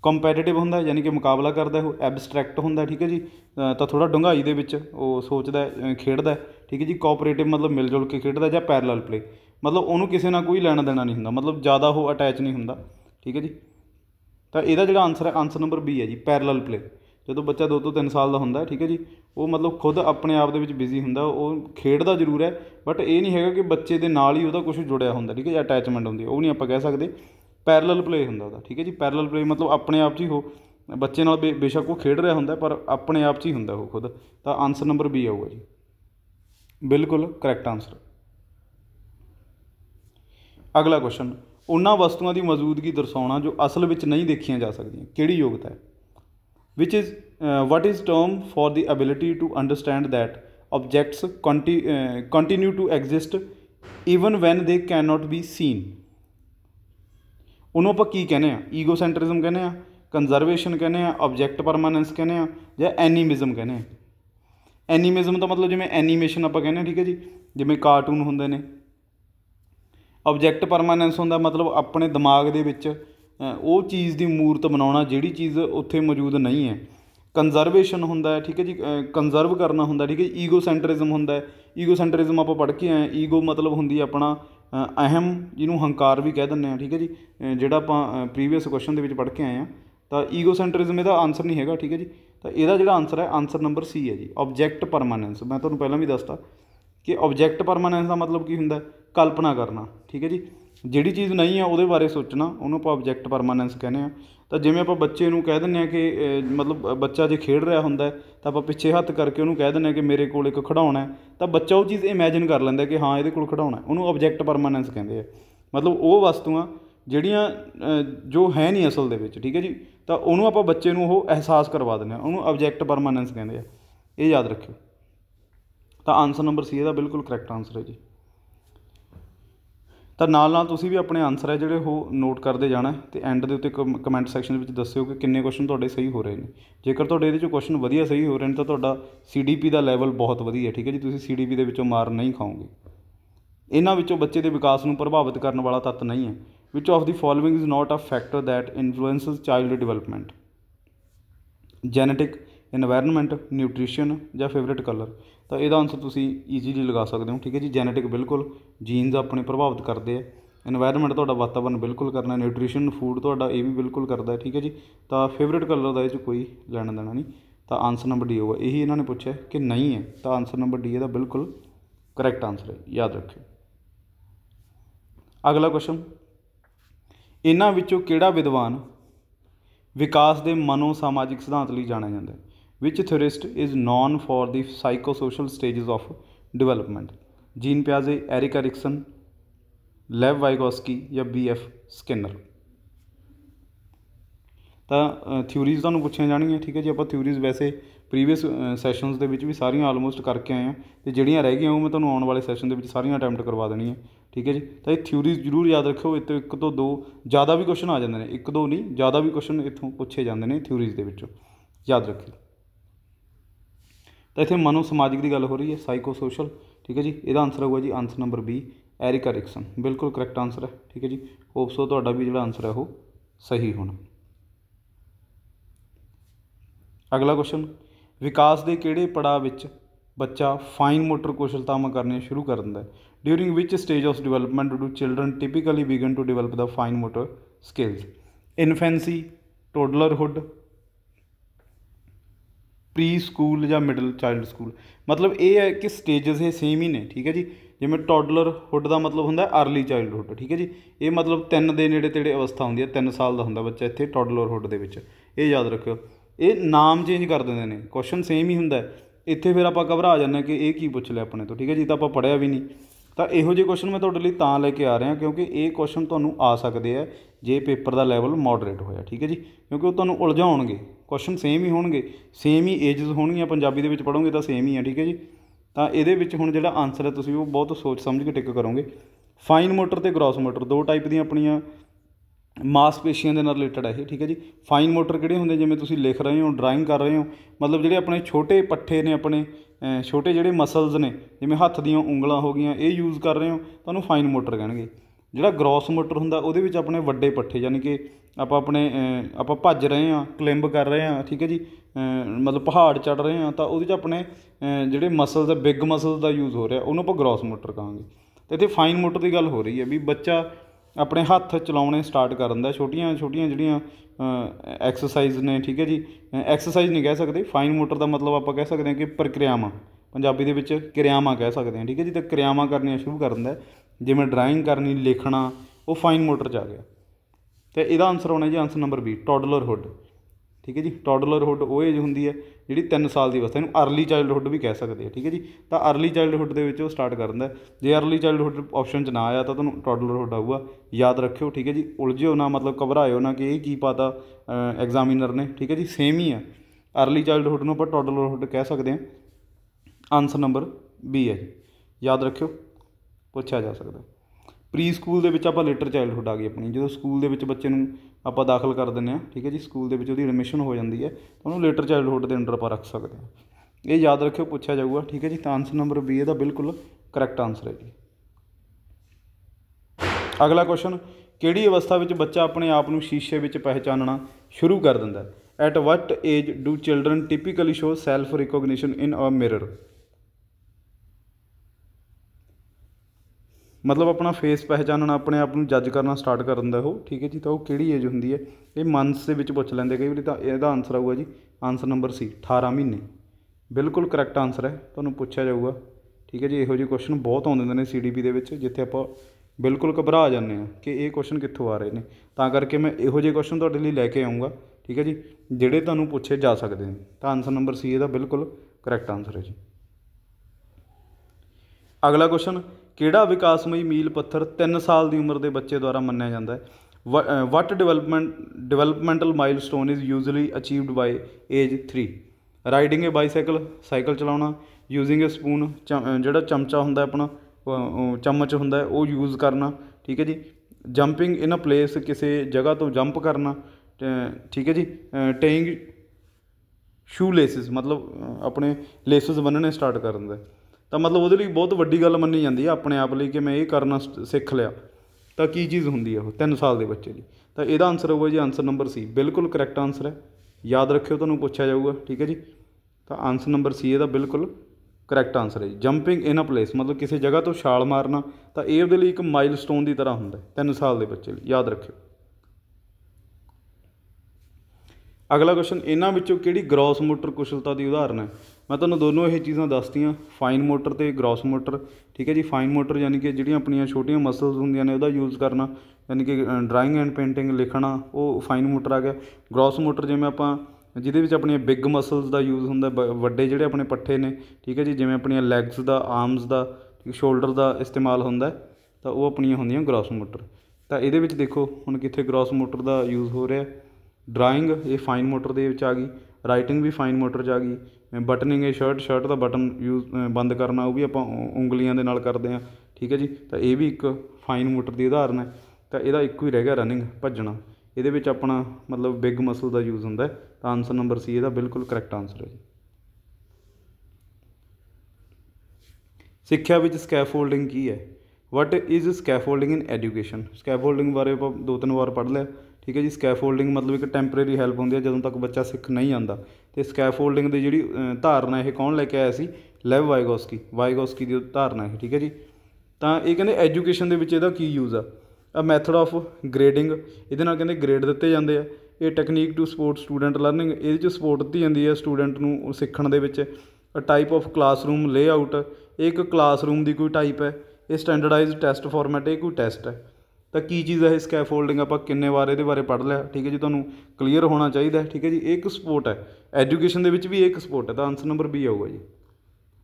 ਕੰਪੈਟੀਟਿਵ ਹੁੰਦਾ ਯਾਨੀ ਕਿ ਮੁਕਾਬਲਾ ਕਰਦਾ ਉਹ ਐਬਸਟਰੈਕਟ ਹੁੰਦਾ ਠੀਕ ਹੈ ਜੀ ਤਾਂ ਥੋੜਾ ਡੁੰਘਾਈ ਦੇ ਵਿੱਚ ਉਹ ਸੋਚਦਾ ਖੇਡਦਾ ਠੀਕ ਹੈ ਜੀ ਕੋਆਪਰੇਟਿਵ ਮਤਲਬ ਮਿਲ ਜੁਲ ਕੇ ਖੇਡਦਾ ਜਾਂ ਪੈਰਲਲ ਪਲੇ ਮਤਲਬ ਉਹਨੂੰ ਕਿਸੇ ਨਾਲ ਕੋਈ ਲੈਣਾ ਦੇਣਾ ਨਹੀਂ ਹੁੰਦਾ ਮਤਲਬ ਜ਼ਿਆਦਾ ਉਹ ਅਟੈਚ ਨਹੀਂ ਹੁੰਦਾ ਠੀਕ ਹੈ ਜੀ ਤਾਂ ਇਹਦਾ ਜਿਹੜਾ ਆਨਸਰ ਹੈ ਆਨਸਰ ਨੰਬਰ ਬੀ ਹੈ ਜੀ ਪੈਰਲਲ ਪਲੇ ਜਦੋਂ ਬੱਚਾ ਦੋ ਤੋਂ ਤਿੰਨ ਸਾਲ ਦਾ ਹੁੰਦਾ ਠੀਕ ਹੈ ਜੀ ਉਹ ਮਤਲਬ ਖੁਦ ਆਪਣੇ ਆਪ ਦੇ ਵਿੱਚ ਬਿਜ਼ੀ ਹੁੰਦਾ ਉਹ ਖੇਡਦਾ ਜ਼ਰੂਰ ਹੈ ਬਟ ਇਹ ਨਹੀਂ ਹੈਗਾ ਕਿ ਬੱਚੇ ਦੇ ਨਾਲ ਹੀ ਉਹਦਾ ਕੁਝ ਜੁੜਿਆ ਹੁੰਦਾ ਠੀਕ ਹੈ ਜੀ ਅਟੈਚਮੈਂਟ ਹੁੰਦੀ ਉਹ ਨਹੀਂ ਆਪਾਂ ਕਹਿ ਸਕਦੇ ਪੈਰਲਲ ਪਲੇ ਹੁੰਦਾ ਉਹਦਾ ਠੀਕ ਹੈ ਜੀ ਪੈਰਲਲ ਪਲੇ ਮਤਲਬ ਆਪਣੇ ਆਪ 'ਚ ਹੀ ਉਹ ਬੱਚੇ ਨਾਲ ਬੇਸ਼ੱਕ ਉਹ ਖੇਡ ਰਿਹਾ ਹੁੰਦਾ ਪਰ ਆਪਣੇ ਆਪ 'ਚ ਹੀ ਹੁੰਦਾ ਉਹ ਖੁਦ ਤਾਂ ਆਨਸਰ ਨੰਬਰ ਬੀ ਆਊਗਾ ਜੀ ਬਿਲਕੁਲ ਕਰੈਕਟ ਆਨਸਰ ਅਗਲਾ ਕੁਐਸਚਨ ਉਹਨਾਂ ਵਸਤੂਆਂ ਦੀ ਮੌਜੂਦਗੀ ਦਰਸਾਉਣਾ ਜੋ ਅਸਲ ਵਿੱਚ ਨਹੀਂ ਦੇਖੀਆਂ ਜਾ ਸਕਦੀਆਂ ਕਿਹੜੀ ਯੋਗਤਾ ਹੈ which is uh, what is termed for the ability to understand that objects conti uh, continue to exist even when they cannot be seen ਉਹਨੂੰ ਆਪਾਂ ਕੀ ਕਹਿੰਦੇ ਆ ਈਗੋਸੈਂਟ੍ਰਿਜ਼ਮ ਕਹਿੰਦੇ ਆ ਕੰਜ਼ਰਵੇਸ਼ਨ ਕਹਿੰਦੇ ਆ ਆਬਜੈਕਟ ਪਰਮਾਨੈਂਸ ਕਹਿੰਦੇ ਆ ਜਾਂ ਐਨੀਮਿਜ਼ਮ ਕਹਿੰਦੇ ਆ ਐਨੀਮਿਜ਼ਮ ਦਾ ਮਤਲਬ ਜਿਵੇਂ ਐਨੀਮੇਸ਼ਨ ਆਪਾਂ ਕਹਿੰਦੇ ਆ ਠੀਕ ਹੈ ਜੀ ਜਿਵੇਂ ਕਾਰਟੂਨ ਹੁੰਦੇ ਨੇ ਆਬਜੈਕਟ ਪਰਮਾਨੈਂਸ ਹੁੰਦਾ ਮਤਲਬ ਆਪਣੇ ਦਿਮਾਗ ਦੇ ਵਿੱਚ ਉਹ ਚੀਜ਼ ਦੀ ਮੂਰਤ ਬਣਾਉਣਾ ਜਿਹੜੀ ਚੀਜ਼ ਉੱਥੇ ਮੌਜੂਦ ਨਹੀਂ ਹੈ ਕੰਜ਼ਰਵੇਸ਼ਨ ਹੁੰਦਾ ਹੈ ਠੀਕ ਹੈ ਜੀ ਕੰਜ਼ਰਵ ਕਰਨਾ ਹੁੰਦਾ ਠੀਕ ਹੈ ਈਗੋ ਸੈਂਟਰਿਜ਼ਮ ਹੁੰਦਾ ਹੈ ਈਗੋ ਸੈਂਟਰਿਜ਼ਮ ਆਪਾਂ ਪੜ੍ਹ ਕੇ ਆਏ ਈਗੋ ਮਤਲਬ ਹੁੰਦੀ ਆਪਣਾ ਅਹਿਮ ਜਿਹਨੂੰ ਹੰਕਾਰ ਵੀ ਕਹਿ ਦਿੰਦੇ ਆ ਠੀਕ ਹੈ ਜੀ ਜਿਹੜਾ ਆਪਾਂ ਪ੍ਰੀਵੀਅਸ ਕੁਐਸਚਨ ਦੇ ਵਿੱਚ ਪੜ੍ਹ ਕੇ ਆਏ ਆ ਤਾਂ ਈਗੋ ਸੈਂਟਰਿਜ਼ਮ ਇਹਦਾ ਆਨਸਰ ਨਹੀਂ ਹੈਗਾ ਠੀਕ ਹੈ ਜੀ ਤਾਂ ਇਹਦਾ ਜਿਹੜਾ ਆਨਸਰ ਹੈ ਆਨਸਰ ਨੰਬਰ ਸੀ ਹੈ ਜੀ ਆਬਜੈਕਟ ਪਰਮਾਨੈਂਸ ਮੈਂ ਤੁਹਾਨੂੰ ਪਹਿਲਾਂ ਵੀ ਦੱਸਤਾ ਕਿ ਆਬਜੈਕਟ ਪਰਮਾਨੈਂਸ ਦਾ ਮਤਲਬ ਕੀ ਹੁੰਦਾ ਕਲਪਨਾ ਕਰਨਾ ਠੀਕ ਹੈ ਜੀ ਜਿਹੜੀ ਚੀਜ਼ ਨਹੀਂ ਆ ਉਹਦੇ ਬਾਰੇ ਸੋਚਣਾ ਉਹਨੂੰ ਆਪਾਂ ਆਬਜੈਕਟ ਪਰਮਾਨੈਂਸ ਕਹਿੰਦੇ ਆ ਤਾਂ ਜਿਵੇਂ ਆਪਾਂ ਬੱਚੇ ਨੂੰ ਕਹਿ ਦਿੰਦੇ ਆ ਕਿ ਮਤਲਬ ਬੱਚਾ ਜੇ ਖੇਡ ਰਿਹਾ ਹੁੰਦਾ ਤਾਂ ਆਪਾਂ ਪਿੱਛੇ ਹੱਥ ਕਰਕੇ ਉਹਨੂੰ ਕਹਿ ਦਿੰਦੇ ਆ ਕਿ ਮੇਰੇ ਕੋਲ ਇੱਕ ਹੈ ਤਾਂ ਬੱਚਾ ਉਹ ਚੀਜ਼ ਇਮੇਜਿਨ ਕਰ ਲੈਂਦਾ ਕਿ ਹਾਂ ਇਹਦੇ ਕੋਲ ਹੈ ਉਹਨੂੰ ਆਬਜੈਕਟ ਪਰਮਾਨੈਂਸ ਕਹਿੰਦੇ ਆ ਮਤਲਬ ਉਹ ਵਸਤੂਆਂ ਜਿਹੜੀਆਂ ਜੋ ਹੈ ਨਹੀਂ ਅਸਲ ਦੇ ਵਿੱਚ ਠੀਕ ਹੈ ਜੀ ਤਾਂ ਉਹਨੂੰ ਆਪਾਂ ਬੱਚੇ ਨੂੰ ਉਹ ਅਹਿਸਾਸ ਕਰਵਾ ਦਿੰਦੇ ਆ ਉਹਨੂੰ ਆਬਜੈਕਟ ਪਰਮਾਨੈਂਸ ਕਹਿੰਦੇ ਆ ਇਹ ਯਾਦ ਰੱਖਿਓ ਤਾਂ ਆਨਸਰ ਨੰਬਰ ਸੀ ਇਹਦਾ ਬਿਲਕੁਲ ਕਰੈਕਟ ਆਨਸਰ ਹੈ ਜੀ ਤਾਂ ਨਾਲ ਨਾਲ ਤੁਸੀਂ ਵੀ ਆਪਣੇ ਆਨਸਰ ਹੈ ਜਿਹੜੇ ਉਹ ਨੋਟ ਕਰਦੇ ਜਾਣਾ ਤੇ ਐਂਡ ਦੇ ਉੱਤੇ ਕਮੈਂਟ ਸੈਕਸ਼ਨ ਵਿੱਚ ਦੱਸਿਓ ਕਿ ਕਿੰਨੇ ਕੁਐਸਚਨ ਤੁਹਾਡੇ ਸਹੀ ਹੋ ਰਹੇ ਨੇ ਜੇਕਰ ਤੁਹਾਡੇ ਇਹਦੇ 'ਚੋਂ ਕੁਐਸਚਨ ਵਧੀਆ ਸਹੀ ਹੋ ਰਹੇ ਨੇ ਤਾਂ ਤੁਹਾਡਾ ਸੀਡੀਪੀ ਦਾ ਲੈਵਲ ਬਹੁਤ ਵਧੀਆ ਠੀਕ ਹੈ ਜੀ ਤੁਸੀਂ ਸੀਡੀਪੀ ਦੇ ਵਿੱਚੋਂ ਮਾਰ ਨਹੀਂ ਖਾਓਗੇ ਇਹਨਾਂ ਵਿੱਚੋਂ ਬੱਚੇ ਦੇ ਵਿਕਾਸ ਨੂੰ ਪ੍ਰਭਾਵਿਤ ਕਰਨ ਵਾਲਾ ਤੱਤ ਨਹੀਂ ਹੈ which of the following is not a factor that influences child development genetic environment nutrition ਜਾਂ ਫੇਵਰਿਟ ਕਲਰ ਤਾਂ ਇਹਦਾ ਆਨਸਰ ਤੁਸੀਂ ਈਜ਼ੀਲੀ ਲਗਾ ਸਕਦੇ ਹੋ ਠੀਕ ਹੈ ਜੀ ਜੈਨੇਟਿਕ ਬਿਲਕੁਲ ਜੀਨਸ ਆਪਣੇ ਪ੍ਰਭਾਵਿਤ ਕਰਦੇ ਆ এনवायरमेंट ਤੁਹਾਡਾ ਵਾਤਾਵਰਣ ਬਿਲਕੁਲ ਕਰਨਾ ਨਿਊਟ੍ਰੀਸ਼ਨ ਫੂਡ ਤੁਹਾਡਾ ਇਹ ਵੀ ਬਿਲਕੁਲ ਕਰਦਾ ਠੀਕ ਹੈ ਜੀ ਤਾਂ ਫੇਵਰਿਟ ਕਲਰ ਦਾ ਇਹ ਚ ਕੋਈ ਲੈਣਾ ਦੇਣਾ ਨਹੀਂ ਤਾਂ ਆਨਸਰ ਨੰਬਰ ਡੀ ਹੋਗਾ ਇਹੀ ਇਹਨਾਂ ਨੇ ਪੁੱਛਿਆ ਕਿ ਨਹੀਂ ਹੈ ਤਾਂ ਆਨਸਰ ਨੰਬਰ ਡੀ ਇਹਦਾ ਬਿਲਕੁਲ ਕਰੈਕਟ ਆਨਸਰ ਹੈ ਯਾਦ ਰੱਖਿਓ ਅਗਲਾ ਕੁਐਸਚਨ ਇਹਨਾਂ ਵਿੱਚੋਂ ਕਿਹੜਾ ਵਿਦਵਾਨ ਵਿਕਾਸ ਦੇ ਮਨੋ ਸਮਾਜਿਕ ਸਿਧਾਂਤ ਲਈ ਜਾਣਿਆ ਜਾਂਦਾ ਹੈ which theorist is known for the psychosocial stages of development Jean प्याजे एरिक एरिक्सन लेव वाइगोस्की या बी एफ स्किनर ਤਾਂ ਥਿਊਰੀਜ਼ ਤੁਹਾਨੂੰ ਪੁੱਛੀਆਂ ਜਾਣਗੀਆਂ ਠੀਕ ਹੈ ਜੀ ਆਪਾਂ ਥਿਊਰੀਜ਼ ਵੈਸੇ ਪ੍ਰੀਵੀਅਸ ਸੈਸ਼ਨਸ ਦੇ ਵਿੱਚ ਵੀ ਸਾਰੀਆਂ ਆਲਮੋਸਟ ਕਰਕੇ ਆਏ ਆ ਤੇ ਜਿਹੜੀਆਂ ਰਹਿ ਗਈਆਂ ਉਹ ਮੈਂ ਤੁਹਾਨੂੰ ਆਉਣ ਵਾਲੇ ਸੈਸ਼ਨ ਦੇ ਵਿੱਚ ਸਾਰੀਆਂ ਅਟੈਂਪਟ ਕਰਵਾ ਦੇਣੀ ਹੈ ਠੀਕ ਹੈ ਜੀ ਤਾਂ ਇਹ ਥਿਊਰੀਜ਼ ਜ਼ਰੂਰ ਯਾਦ ਰੱਖਿਓ ਇਹ ਤੋਂ ਇੱਕ ਤੋਂ ਦੋ ਜ਼ਿਆਦਾ ਵੀ ਕੁਐਸਚਨ ਆ ਜਾਂਦੇ ਨੇ ਇੱਕ ਦੋ ਨਹੀਂ ਜ਼ਿਆਦਾ ਵੀ ਕੁਐਸਚਨ ਇੱਥੋਂ ਪੁੱਛੇ ਜਾਂਦੇ ਨੇ ਥਿਊਰੀਜ਼ ਦੇ ਵਿੱਚੋਂ ਯਾਦ ਰੱਖਿਓ ਤਾਂ ਇੱਥੇ ਮਨੋ ਸਮਾਜਿਕ ਦੀ ਗੱਲ ਹੋ ਰਹੀ ਹੈ ਸਾਈਕੋ ਸੋਸ਼ਲ ਠੀਕ ਹੈ ਜੀ ਇਹਦਾ ਆਨਸਰ ਹੋਊਗਾ ਜੀ answer number B Erik Erikson ਬਿਲਕੁਲ ਕਰੈਕਟ ਆਨਸਰ ਹੈ ਠੀਕ ਹੈ ਜੀ ਹੋਪ ਸੋ ਤੁਹਾਡਾ ਵੀ ਜਿਹੜਾ ਆਨਸਰ ਹੈ ਉਹ ਸਹੀ ਹੋਣਾ ਅਗਲਾ ਕੁਐਸਚਨ ਵਿਕਾਸ ਦੇ ਕਿਹੜੇ ਪੜਾਅ ਵਿੱਚ ਬੱਚਾ ਫਾਈਨ ਮੋਟਰ ਕੁਸ਼ਲਤਾਵਾਂ ਕਰਨੀਆਂ ਸ਼ੁਰੂ ਕਰ ਦਿੰਦਾ ਹੈ during which stage of development do children typically begin to develop the fine motor skills infancy toddlerhood pre school ਜਾਂ ਮਿਡਲ ਚਾਈਲਡ ਸਕੂਲ ਮਤਲਬ ਇਹ ਹੈ ਕਿ ਸਟੇजेस ਇਹ ਸੇਮ ਹੀ ਨੇ ਠੀਕ ਹੈ ਜੀ ਜਿਵੇਂ ਟੌਡਲਰ ਹੁੱਡ ਦਾ ਮਤਲਬ ਹੁੰਦਾ अर्ਲੀ ਹੁੱਡ ਠੀਕ ਹੈ ਜੀ ਇਹ ਮਤਲਬ 3 ਦੇ ਨੇੜੇ ਤੇੜੇ ਅਵਸਥਾ ਹੁੰਦੀ ਹੈ 3 ਸਾਲ ਦਾ ਹੁੰਦਾ ਬੱਚਾ ਇੱਥੇ ਟੌਡਲਰ ਹੁੱਡ ਦੇ ਵਿੱਚ ਇਹ ਯਾਦ ਰੱਖਿਓ ਇਹ ਨਾਮ ਚੇਂਜ ਕਰ ਦਿੰਦੇ ਨੇ ਕੁਐਸਚਨ ਸੇਮ ਹੀ ਹੁੰਦਾ ਇੱਥੇ ਫਿਰ ਆਪਾਂ ਘਬਰਾ ਜਾਂਦੇ ਕਿ ਇਹ ਕੀ ਪੁੱਛ ਲਿਆ ਆਪਣੇ ਤੋਂ ਠੀਕ ਹੈ ਜੀ ਤਾਂ ਆਪਾਂ ਪੜਿਆ ਵੀ ਨਹੀਂ ਤਾਂ ਇਹੋ ਜਿਹੇ ਕੁਐਸਚਨ ਮੈਂ ਤੁਹਾਡੇ ਲਈ ਤਾਂ ਲੈ ਕੇ ਆ ਰਿਹਾ ਕਿਉਂਕਿ ਇਹ ਕੁਐਸਚਨ ਤੁਹਾਨੂੰ ਆ ਸਕਦੇ ਆ ਜੇ ਪੇਪਰ ਦਾ ਲੈਵਲ ਮੋਡਰੇਟ ਹੋਇਆ ਠੀਕ ਹੈ ਜੀ ਕਿਉਂਕਿ ਉਹ ਤੁਹਾਨੂੰ ਉਲਝਾਉਣਗੇ ਕੁਐਸਚਨ ਸੇਮ ਹੀ ਹੋਣਗੇ ਸੇਮ ਹੀ ਏਜਸ ਹੋਣਗੀਆਂ ਪੰਜਾਬੀ ਦੇ ਵਿੱਚ ਪੜੋਗੇ ਤਾਂ ਸੇਮ ਹੀ ਆ ਠੀਕ ਹੈ ਜੀ ਤਾਂ ਇਹਦੇ ਵਿੱਚ ਹੁਣ ਜਿਹੜਾ ਆਨਸਰ ਹੈ ਤੁਸੀਂ ਉਹ ਬਹੁਤ ਸੋਚ ਸਮਝ ਕੇ ਟਿਕ ਕਰੋਗੇ ਫਾਈਨ ਮੋਟਰ ਤੇ ਗ੍ਰੋਸ ਮੋਟਰ ਦੋ ਟਾਈਪ ਦੀਆਂ ਆਪਣੀਆਂ ਮਾਸਪੇਸ਼ੀਆਂ ਦੇ ਨਾਲ ਰਿਲੇਟਡ ਹੈ ਇਹ ਠੀਕ ਹੈ ਜੀ ਫਾਈਨ ਮੋਟਰ ਕਿਹੜੇ ਹੁੰਦੇ ਜਿਵੇਂ ਤੁਸੀਂ ਲਿਖ ਰਹੇ ਹੋ ਡਰਾਇੰਗ ਕਰ ਰਹੇ ਹੋ ਮਤਲਬ ਜਿਹੜੇ ਆਪਣੇ ਛੋਟੇ ਪੱਠੇ ਨੇ ਆਪਣੇ ਛੋਟੇ ਜਿਹੜੇ ਮਸਲਸ ਨੇ ਜਿਵੇਂ ਹੱਥ ਦੀਆਂ ਉਂਗਲਾਂ ਹੋ ਗਈਆਂ ਇਹ ਯੂਜ਼ ਕਰ ਰਹੇ ਹੋ ਤੁਹਾਨੂੰ ਫਾਈਨ ਮੋਟਰ ਕਹਿਣਗੇ ਜਿਹੜਾ ਗ੍ਰੋਸ ਮੋਟਰ ਹੁੰਦਾ ਉਹਦੇ ਵਿੱਚ ਆਪਣੇ ਵੱਡੇ ਪੱਠੇ ਯਾਨੀ ਕਿ ਆਪਾਂ ਆਪਣੇ ਆਪਾਂ ਭੱਜ ਰਹੇ ਹਾਂ ਕਲਿੰਬ ਕਰ ਰਹੇ ਹਾਂ ਠੀਕ ਹੈ ਜੀ ਮਤਲਬ ਪਹਾੜ ਚੜ ਰਹੇ ਹਾਂ ਤਾਂ ਉਹਦੇ ਵਿੱਚ ਆਪਣੇ ਜਿਹੜੇ ਮਸਲਸ ਦਾ ਬਿਗ ਮਸਲਸ ਦਾ ਯੂਜ਼ ਹੋ ਰਿਹਾ ਉਹਨੂੰ ਆਪਾਂ ਗ੍ਰੋਸ ਮੋਟਰ ਕਹਾਂਗੇ ਤੇ ਇੱਥੇ ਫਾਈਨ ਮੋਟਰ ਦੀ ਗੱਲ ਹੋ ਰਹੀ ਹੈ ਵੀ ਬੱਚਾ ਆਪਣੇ ਹੱਥ ਚਲਾਉਣੇ ਸਟਾਰਟ ਕਰ ਦਿੰਦਾ ਛੋਟੀਆਂ ਛੋਟੀਆਂ ਜਿਹੜੀਆਂ ਐਕਸਰਸਾਈਜ਼ ਨੇ ਠੀਕ ਹੈ ਜੀ ਐਕਸਰਸਾਈਜ਼ ਨਹੀਂ ਕਹਿ ਸਕਦੇ ਫਾਈਨ ਮੋਟਰ ਦਾ ਮਤਲਬ ਆਪਾਂ ਕਹਿ ਸਕਦੇ ਹਾਂ ਕਿ ਪ੍ਰਕਿਰਿਆਵਾਂ ਪੰਜਾਬੀ ਦੇ ਵਿੱਚ ਕਿਰਿਆਵਾਂ ਕਹਿ ਸਕਦੇ ਹਾਂ ਠੀਕ ਹੈ ਜੀ ਤਾਂ ਕਿਰਿਆਵਾਂ ਕਰਨੀਆਂ ਸ਼ੁਰੂ ਕਰ ਦਿੰਦਾ ਜਿਵੇਂ ਡਰਾਇੰਗ ਕਰਨੀ ਲਿਖਣਾ ਉਹ ਫਾਈਨ ਮੋਟਰ 'ਚ ਆ ਗਿਆ ਤੇ ਇਹਦਾ ਆਨਸਰ ਆਉਣਾ ਜੀ ਆਨਸਰ ਨੰਬਰ ਬੀ ਟੋਡਲਰਹੁੱਡ ਠੀਕ ਹੈ ਜੀ ਟੋਡਲਰਹੁੱਡ ਉਹ ਏਜ ਹੁੰਦੀ ਹੈ ਜਿਹੜੀ 3 ਸਾਲ ਦੀ ਅਵਸਥਾ ਇਹਨੂੰ ਅਰਲੀ ਚਾਈਲਡਹੁੱਡ ਵੀ ਕਹਿ ਸਕਦੇ ਆ ਠੀਕ ਹੈ ਜੀ ਤਾਂ ਅਰਲੀ ਚਾਈਲਡਹੁੱਡ ਦੇ ਵਿੱਚ ਉਹ ਸਟਾਰਟ ਕਰਦਾ ਜੇ ਅਰਲੀ ਚਾਈਲਡਹੁੱਡ ਆਪਸ਼ਨ 'ਚ ਨਾ ਆਇਆ ਤਾਂ ਤੁਹਾਨੂੰ ਟੋਡਲਰਹੁੱਡ ਆਊਗਾ ਯਾਦ ਰੱਖਿਓ ਠੀਕ ਹੈ ਜੀ ਉਲਝਿਓ ਨਾ ਮਤਲਬ ਘਬਰਾਇਓ ਨਾ ਕਿ ਇਹ ਕੀ ਪਤਾ ਐਗਜ਼ਾਮੀਨਰ ਨੇ ਠੀਕ ਹੈ ਜੀ ਸੇਮ ਹੀ ਆ ਅਰਲੀ ਚਾਈਲਡਹੁੱਡ ਨੂੰ ਆਪਾਂ ਟੋਡਲਰਹੁੱਡ ਕਹਿ ਸਕਦੇ ਆ ਆਨਸਰ ਨੰਬਰ ਬੀ ਹੈ ਜੀ ਯਾਦ ਰੱਖਿਓ ਪੁੱਛਿਆ ਜਾ ਸਕਦਾ ਪ੍ਰੀ ਸਕੂਲ ਦੇ ਵਿੱਚ ਆਪਾਂ ਲੇਟਰ ਚਾਈਲਡਹੁੱਡ ਆ ਗਈ ਆਪਣੀ ਜਦੋਂ ਸਕੂਲ ਦੇ ਵਿੱਚ ਬੱਚੇ ਨੂੰ ਆਪਾਂ ਦਾਖਲ ਕਰ ਦਿੰਦੇ ਹਾਂ ਠੀਕ ਹੈ ਜੀ ਸਕੂਲ ਦੇ ਵਿੱਚ ਉਹਦੀ ਐਡਮਿਸ਼ਨ ਹੋ ਜਾਂਦੀ ਹੈ ਤਾਂ ਉਹਨੂੰ ਲੇਟਰ ਚਾਈਲਡਹੁੱਡ ਦੇ ਅੰਡਰ ਆਪਾਂ ਰੱਖ ਸਕਦੇ ਆ ਇਹ ਯਾਦ ਰੱਖਿਓ ਪੁੱਛਿਆ ਜਾਊਗਾ ਠੀਕ ਹੈ ਜੀ ਤਾਂ ਆਨਸਰ ਨੰਬਰ ਬੀ ਇਹਦਾ ਬਿਲਕੁਲ ਕਰੈਕਟ ਆਨਸਰ ਹੈ ਜੀ ਅਗਲਾ ਕੁਐਸਚਨ ਕਿਹੜੀ ਅਵਸਥਾ ਵਿੱਚ ਬੱਚਾ ਆਪਣੇ ਆਪ ਨੂੰ ਸ਼ੀਸ਼ੇ ਵਿੱਚ ਪਹਿਚਾਨਣਾ ਸ਼ੁਰੂ ਕਰ ਦਿੰਦਾ ਹੈ at what age do children typically show self recognition in a mirror ਮਤਲਬ ਆਪਣਾ ਫੇਸ ਪਹਿਚਾਨਣਾ ਆਪਣੇ ਆਪ ਨੂੰ ਜੱਜ ਕਰਨਾ ਸਟਾਰਟ ਕਰ ਦਿੰਦਾ ਉਹ ਠੀਕ ਹੈ ਜੀ ਤਾਂ ਉਹ ਕਿਹੜੀ ਏਜ ਹੁੰਦੀ ਹੈ ਇਹ ਮੰਥਸ ਦੇ ਵਿੱਚ ਪੁੱਛ ਲੈਂਦੇ ਕਈ ਵਾਰੀ ਤਾਂ ਇਹਦਾ ਆਨਸਰ ਆਊਗਾ ਜੀ ਆਨਸਰ ਨੰਬਰ ਸੀ 18 ਮਹੀਨੇ ਬਿਲਕੁਲ ਕਰੈਕਟ ਆਨਸਰ ਹੈ ਤੁਹਾਨੂੰ ਪੁੱਛਿਆ ਜਾਊਗਾ ਠੀਕ ਹੈ ਜੀ ਇਹੋ ਜਿਹੇ ਕੁਐਸਚਨ ਬਹੁਤ ਆਉਂਦੇ ਨੇ ਸੀਡੀਪੀ ਦੇ ਵਿੱਚ ਜਿੱਥੇ ਆਪਾਂ ਬਿਲਕੁਲ ਘਬਰਾ ਜਾਂਦੇ ਆ ਕਿ ਇਹ ਕੁਐਸਚਨ ਕਿੱਥੋਂ ਆ ਰਹੇ ਨੇ ਤਾਂ ਕਰਕੇ ਮੈਂ ਇਹੋ ਜਿਹੇ ਕੁਐਸਚਨ ਤੁਹਾਡੇ ਲਈ ਲੈ ਕੇ ਆਉਂਗਾ ਠੀਕ ਹੈ ਜੀ ਜਿਹੜੇ ਤੁਹਾਨੂੰ ਪੁੱਛੇ ਜਾ ਸਕਦੇ ਨੇ ਤਾਂ ਆਨਸਰ ਨੰਬਰ ਸੀ ਇਹਦਾ ਬਿਲਕੁਲ ਕਰੈਕਟ ਆਨਸਰ ਹੈ ਜੀ ਅਗਲਾ ਕੁਐਸਚਨ ਕਿਹੜਾ ਵਿਕਾਸਮਈ ਮੀਲ ਪੱਥਰ 3 ਸਾਲ ਦੀ ਉਮਰ ਦੇ ਬੱਚੇ ਦੁਆਰਾ ਮੰਨਿਆ ਜਾਂਦਾ ਹੈ what development developmental milestone is usually achieved by age 3 riding a bicycle cycle ਚਲਾਉਣਾ ਯੂਜ਼ਿੰਗ ਅ ਸਪੂਨ ਜਿਹੜਾ ਚਮਚਾ ਹੁੰਦਾ ਆਪਣਾ ਚਮਚ ਹੁੰਦਾ ਉਹ ਯੂਜ਼ ਕਰਨਾ ਠੀਕ ਹੈ ਜੀ ਜੰਪਿੰਗ ਇਨ ਅ ਪਲੇਸ ਕਿਸੇ ਜਗ੍ਹਾ ਤੋਂ ਜੰਪ ਕਰਨਾ ਠੀਕ ਹੈ ਜੀ ਟੇਇੰਗ ਸ਼ੂ ਲੇਸਿਸ ਮਤਲਬ ਆਪਣੇ ਲੇਸਸ ਬੰਨਣੇ ਸਟਾਰਟ ਕਰਨ ਦਿੰਦਾ ਤਾਂ ਮਤਲਬ ਉਹਦੇ ਲਈ ਬਹੁਤ ਵੱਡੀ ਗੱਲ ਮੰਨੀ ਜਾਂਦੀ ਆ ਆਪਣੇ ਆਪ ਲਈ ਕਿ ਮੈਂ ਇਹ ਕਰਨਾ ਸਿੱਖ ਲਿਆ ਤਾਂ ਕੀ ਚੀਜ਼ ਹੁੰਦੀ ਆ ਉਹ ਤਿੰਨ ਸਾਲ ਦੇ ਬੱਚੇ ਦੀ ਤਾਂ ਇਹਦਾ ਆਨਸਰ ਹੋਊਗਾ ਜੀ ਆਨਸਰ ਨੰਬਰ ਸੀ ਬਿਲਕੁਲ ਕਰੈਕਟ ਆਨਸਰ ਹੈ ਯਾਦ ਰੱਖਿਓ ਤੁਹਾਨੂੰ ਪੁੱਛਿਆ ਜਾਊਗਾ ਠੀਕ ਹੈ ਜੀ ਤਾਂ ਆਨਸਰ ਨੰਬਰ ਸੀ ਇਹਦਾ ਬਿਲਕੁਲ ਕਰੈਕਟ ਆਨਸਰ ਹੈ ਜੰਪਿੰਗ ਇਨ ਅ ਪਲੇਸ ਮਤਲਬ ਕਿਸੇ ਜਗ੍ਹਾ ਤੋਂ ਛਾਲ ਮਾਰਨਾ ਤਾਂ ਇਹ ਉਹਦੇ ਲਈ ਇੱਕ ਮਾਈਲਸਟੋਨ ਦੀ ਤਰ੍ਹਾਂ ਹੁੰਦਾ ਹੈ 3 ਸਾਲ ਦੇ ਬੱਚੇ ਲਈ ਯਾਦ ਰੱਖਿਓ ਅਗਲਾ ਕੁਐਸਚਨ ਇਹਨਾਂ ਵਿੱਚੋਂ ਕਿਹੜੀ ਗ੍ਰੋਸ ਮੋਟਰ ਕੁਸ਼ਲਤਾ ਦੀ ਉਦਾਹਰਨ ਹੈ ਮੈਂ ਤੁਹਾਨੂੰ ਦੋਨੋਂ ਇਹ ਚੀਜ਼ਾਂ ਦੱਸਤੀਆਂ ਫਾਈਨ ਮੋਟਰ ਤੇ ਗ੍ਰੋਸ ਮੋਟਰ ਠੀਕ ਹੈ ਜੀ ਫਾਈਨ ਮੋਟਰ ਯਾਨੀ ਕਿ ਜਿਹੜੀਆਂ ਆਪਣੀਆਂ ਛੋਟੀਆਂ ਮਸਲਸ ਹੁੰਦੀਆਂ ਨੇ ਉਹਦਾ ਯੂਜ਼ ਕਰਨਾ ਯਾਨੀ ਕਿ ਡਰਾਇੰਗ ਐਂਡ ਪੇਂਟਿੰਗ ਲਿਖਣਾ ਉਹ ਫਾਈਨ ਮੋਟਰ ਆ ਗਿਆ ਗ੍ਰੋਸ ਮੋਟਰ ਜਿਵੇਂ ਆਪਾਂ ਜਿਹਦੇ ਵਿੱਚ ਆਪਣੀਆਂ ਬਿਗ ਮਸਲਸ ਦਾ ਯੂਜ਼ ਹੁੰਦਾ ਵੱਡੇ ਜਿਹੜੇ ਆਪਣੇ ਪੱਠੇ ਨੇ ਠੀਕ ਹੈ ਜੀ ਜਿਵੇਂ ਆਪਣੀਆਂ ਲੈਗਸ ਦਾ ਆਰਮਸ ਦਾ ਸ਼ੋਲਡਰ ਦਾ ਇਸਤੇਮਾਲ ਹੁੰਦਾ ਤਾਂ ਉਹ ਆਪਣੀਆਂ ਹੁੰਦੀਆਂ ਗ੍ਰੋਸ ਮੋਟਰ ਤਾਂ ਇਹਦੇ ਵਿੱਚ ਦੇਖੋ ਹੁਣ ਕਿੱਥੇ ਗ੍ਰੋਸ ਮੋਟਰ ਦਾ ਯੂਜ਼ ਹੋ ਰਿਹਾ ਡਰਾਇੰਗ ਇਹ ਫਾਈਨ ਮੋਟਰ ਦੇ ਵਿੱਚ ਆ ਗਈ ਰਾਈਟਿੰਗ ਵੀ ਫਾਈਨ ਮੋਟਰ 'ਚ ਆ ਗਈ ਬਟਨਿੰਗ ਹੈ ਸ਼ਰਟ ਸ਼ਰਟ ਦਾ ਬਟਨ ਯੂਜ ਬੰਦ ਕਰਨਾ ਉਹ ਵੀ ਆਪਾਂ ਉਂਗਲੀਆਂ ਦੇ ਨਾਲ ਕਰਦੇ ਆ ਠੀਕ ਹੈ ਜੀ ਤਾਂ ਇਹ ਵੀ ਇੱਕ ਫਾਈਨ ਮੋਟਰ ਦੀ ਉਦਾਹਰਨ ਹੈ ਤਾਂ ਇਹਦਾ ਇੱਕੋ ਹੀ ਰਹਿ ਗਿਆ ਰਨਿੰਗ ਭੱਜਣਾ ਇਹਦੇ ਵਿੱਚ ਆਪਣਾ ਮਤਲਬ ਬਿਗ ਮਸਲ ਦਾ ਯੂਜ਼ ਹੁੰਦਾ ਤਾਂ ਆਨਸਰ ਨੰਬਰ ਸੀ ਇਹਦਾ ਬਿਲਕੁਲ ਕਰੈਕਟ ਆਨਸਰ ਹੈ ਜੀ ਸਿੱਖਿਆ ਵਿੱਚ ਸਕੈਫੋਲਡਿੰਗ ਕੀ ਹੈ what is scaffolding in education scaffolding ਬਾਰੇ ਆਪਾਂ ਦੋ ਤਿੰਨ ਵਾਰ ਪੜ੍ਹ ਲਿਆ ਠੀਕ ਹੈ ਜੀ ਸਕੈਫੋਲਡਿੰਗ ਮਤਲਬ ਇੱਕ ਟੈਂਪਰੇਰੀ ਹੈਲਪ ਹੁੰਦੀ ਹੈ ਜਦੋਂ ਤੱਕ ਬੱਚਾ ਸਿੱਖ ਨਹੀਂ ਆਂਦਾ ਤੇ ਸਕੈਫੋਲਡਿੰਗ ਦੀ ਜਿਹੜੀ ਧਾਰਨਾ ਇਹ ਕੌਣ ਲੈ ਕੇ ਆਇਆ ਸੀ ਲੈਵ ਵਾਈਗੋਸਕੀ ਵਾਈਗੋਸਕੀ ਦੀ ਧਾਰਨਾ ਹੈ ਠੀਕ ਹੈ ਜੀ ਤਾਂ ਇਹ ਕਹਿੰਦੇ ਐਜੂਕੇਸ਼ਨ ਦੇ ਵਿੱਚ ਇਹਦਾ ਕੀ ਯੂਜ਼ ਆ ਅ ਮੈਥਡ ਆਫ ਗ੍ਰੇਡਿੰਗ ਇਹਦੇ ਨਾਲ ਕਹਿੰਦੇ ਗ੍ਰੇਡ ਦਿੱਤੇ ਜਾਂਦੇ ਆ ਇਹ technique to support student learning ਇਹਦੇ ਚ ਸਪੋਰਟ ਦਿੱਤੀ ਜਾਂਦੀ ਹੈ ਸਟੂਡੈਂਟ ਨੂੰ ਸਿੱਖਣ ਦੇ ਵਿੱਚ a type of classroom layout ਇਹ ਇੱਕ ਕਲਾਸਰੂਮ ਦੀ ਕੋਈ ਟਾਈਪ ਹੈ ਇਹ ਸਟੈਂਡਰਡਾਈਜ਼ਡ ਟੈਸਟ ਫਾਰਮੈਟ ਇਹ ਕੋਈ ਟੈਸਟ ਹੈ ਤਾਂ ਕੀ ਚੀਜ਼ ਹੈ ਇਹ ਸਕੈਫੋਲਡਿੰਗ ਆਪਾਂ ਕਿੰਨੇ ਵਾਰ ਇਹਦੇ ਬਾਰੇ ਪੜ੍ਹ ਲਿਆ ਠੀਕ ਹੈ ਜੀ ਤੁਹਾਨੂੰ ਕਲੀਅਰ ਹੋਣਾ ਚਾਹੀਦਾ ਠੀਕ ਹੈ ਜੀ ਇਹ ਇੱਕ ਸਪੋਰਟ ਹੈ ਐਜੂਕੇਸ਼ਨ ਦੇ ਵਿੱਚ ਵੀ ਇਹ ਇੱਕ ਸਪੋਰਟ ਹੈ ਤਾਂ ਆਨਸਰ ਨੰਬਰ ਬੀ ਆਊਗਾ ਜੀ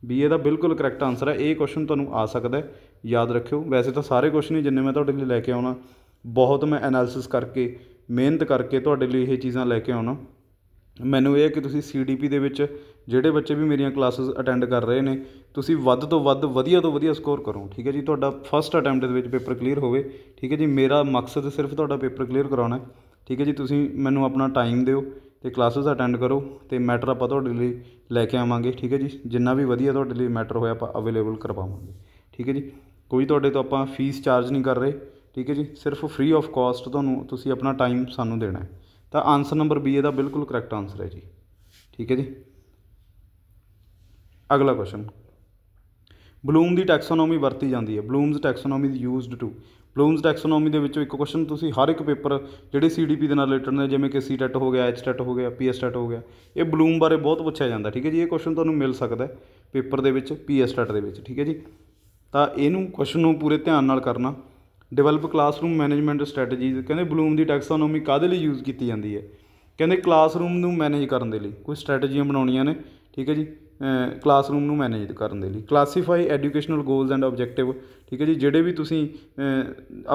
ਬੀ ਇਹਦਾ ਬਿਲਕੁਲ ਕਰੈਕਟ ਆਨਸਰ ਹੈ ਇਹ ਕੁਐਸਚਨ ਤੁਹਾਨੂੰ ਆ ਸਕਦਾ ਹੈ ਯਾਦ ਰੱਖਿਓ ਵੈਸੇ ਤਾਂ ਸਾਰੇ ਕੁਐਸਚਨ ਹੀ ਜਿੰਨੇ ਮੈਂ ਤੁਹਾਡੇ ਲਈ ਲੈ ਕੇ ਆਉਣਾ ਬਹੁਤ ਮੈਂ ਐਨਾਲਿਸਿਸ ਕਰਕੇ ਮਿਹਨਤ ਕਰਕੇ ਤੁਹਾਡੇ ਲਈ ਇਹ ਚੀਜ਼ਾਂ ਲੈ ਕੇ ਆਉਣਾ ਮੈਨੂੰ ਇਹ ਹੈ ਕਿ ਤੁਸੀਂ ਸੀਡੀਪੀ ਦੇ ਵਿੱਚ ਜਿਹੜੇ ਬੱਚੇ ਵੀ ਮੇਰੀਆਂ ਕਲਾਸਸ ਅਟੈਂਡ ਕਰ ਰਹੇ ਨੇ ਤੁਸੀਂ ਵੱਧ ਤੋਂ ਵੱਧ ਵਧੀਆ ਤੋਂ ਵਧੀਆ ਸਕੋਰ ਕਰੋ ਠੀਕ ਹੈ ਜੀ ਤੁਹਾਡਾ ਫਸਟ ਅਟੈਂਪਟ ਦੇ ਵਿੱਚ ਪੇਪਰ ਕਲੀਅਰ ਹੋਵੇ ਠੀਕ ਹੈ ਜੀ ਮੇਰਾ ਮਕਸਦ ਸਿਰਫ ਤੁਹਾਡਾ ਪੇਪਰ ਕਲੀਅਰ ਕਰਾਉਣਾ ਹੈ ਠੀਕ ਹੈ ਜੀ ਤੁਸੀਂ ਮੈਨੂੰ ਆਪਣਾ ਟਾਈਮ ਦਿਓ ਤੇ ਕਲਾਸਸ ਅਟੈਂਡ ਕਰੋ ਤੇ ਮੈਟਰ ਆਪਾਂ ਤੁਹਾਡੇ ਲਈ ਲੈ ਕੇ ਆਵਾਂਗੇ ਠੀਕ ਹੈ ਜੀ ਜਿੰਨਾ ਵੀ ਵਧੀਆ ਤੁਹਾਡੇ ਲਈ ਮੈਟਰ ਹੋਇਆ ਆਪਾਂ ਅਵੇਲੇਬਲ ਕਰਵਾਵਾਂਗੇ ਠੀਕ ਹੈ ਜੀ ਕੋਈ ਤੁਹਾਡੇ ਤੋਂ ਆਪਾਂ ਫੀਸ ਚਾਰਜ ਨਹੀਂ ਕਰ ਰਹੇ ਠੀਕ ਹੈ ਜੀ ਸਿਰਫ ਫ੍ਰੀ ਆਫ ਕਾਸਟ ਤੁਹਾਨੂੰ ਤੁਸੀਂ ਆਪਣਾ ਟਾਈਮ ਸਾਨੂੰ ਦੇਣਾ ਹੈ ਤਾਂ ਆਨਸਰ ਨੰਬਰ ਬੀ ਇਹਦਾ ਬਿਲਕੁਲ ਕਰੈਕਟ ਆਨਸਰ ਹੈ ਜੀ ਠੀਕ ਹੈ ਜੀ ਅਗਲਾ ਕੁਐਸਚਨ ਬਲੂਮ ਦੀ ਟੈਕਸੋਨੋਮੀ ਵਰਤੀ ਜਾਂਦੀ ਹੈ Bloom's taxonomy is used to Bloom's taxonomy ਦੇ ਵਿੱਚੋਂ ਇੱਕ ਕੁਐਸਚਨ ਤੁਸੀਂ ਹਰ ਇੱਕ ਪੇਪਰ ਜਿਹੜੇ ਸੀਡੀਪੀ ਦੇ ਨਾਲ ਰਿਲੇਟਡ ਨੇ ਜਿਵੇਂ ਕਿ ਸੀ ਟੈਟ ਹੋ ਗਿਆ ਟੈਟ ਹੋ ਗਿਆ ਟੈਟ ਹੋ ਗਿਆ ਇਹ ਬਲੂਮ ਬਾਰੇ ਬਹੁਤ ਪੁੱਛਿਆ ਜਾਂਦਾ ਠੀਕ ਹੈ ਜੀ ਇਹ ਕੁਐਸਚਨ ਤੁਹਾਨੂੰ ਮਿਲ ਸਕਦਾ ਹੈ ਪੇਪਰ ਦੇ ਵਿੱਚ ਟੈਟ ਦੇ ਵਿੱਚ ਠੀਕ ਹੈ ਜੀ ਤਾਂ ਇਹਨੂੰ ਕੁਐਸਚਨ ਨੂੰ ਪੂਰੇ ਧਿਆਨ ਨਾਲ ਕਰਨਾ ਡਿਵੈਲਪ ਕਲਾਸਰੂਮ ਮੈਨੇਜਮੈਂਟ ਸਟ੍ਰੈਟਜੀਜ਼ ਕਹਿੰਦੇ ਬਲੂਮ ਦੀ ਟੈਕਸੋਨੋਮੀ ਕਾਦੇ ਲਈ ਯੂਜ਼ ਕੀਤੀ ਜਾਂਦੀ ਹੈ ਕਹਿੰਦੇ ਕਲਾਸਰੂਮ ਨੂੰ ਮੈਨੇਜ ਕਰਨ ਦੇ ਲਈ ਕੋਈ ਸਟ੍ਰੈਟਜੀਆਂ ਬਣਾਉਣੀਆਂ ਨੇ ਠੀਕ ਹੈ ਜੀ ਕਲਾਸਰੂਮ ਨੂੰ ਮੈਨੇਜ ਕਰਨ ਦੇ ਲਈ classify educational goals and objective ਠੀਕ ਹੈ ਜੀ ਜਿਹੜੇ ਵੀ ਤੁਸੀਂ